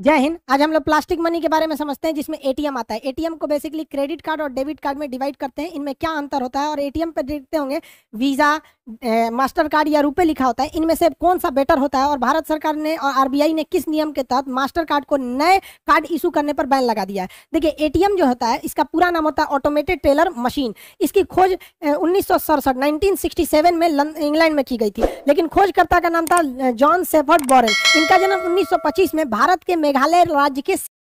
जय हिंद आज हम लोग प्लास्टिक मनी के बारे में समझते हैं जिसमें एटीएम आता है एटीएम को बेसिकली क्रेडिट कार्ड और डेबिट कार्ड में डिवाइड करते हैं इनमें क्या अंतर होता है और एटीएम पर देखते होंगे वीज़ा मास्टर कार्ड या रुपए लिखा होता है इनमें से कौन सा बेटर होता है और भारत सरकार ने और आरबीआई ने किस नियम के तहत मास्टर कार्ड को नए कार्ड इशू करने पर बैन लगा दिया है देखिए एटीएम जो होता है इसका पूरा नाम होता है ऑटोमेटेड टेलर मशीन इसकी खोज उन्नीस सौ में इंग्लैंड में की गई थी लेकिन खोजकर्ता का नाम था जॉन सेफर्ड बॉरेन इनका जन्म उन्नीस में भारत के मेघालय राज्य के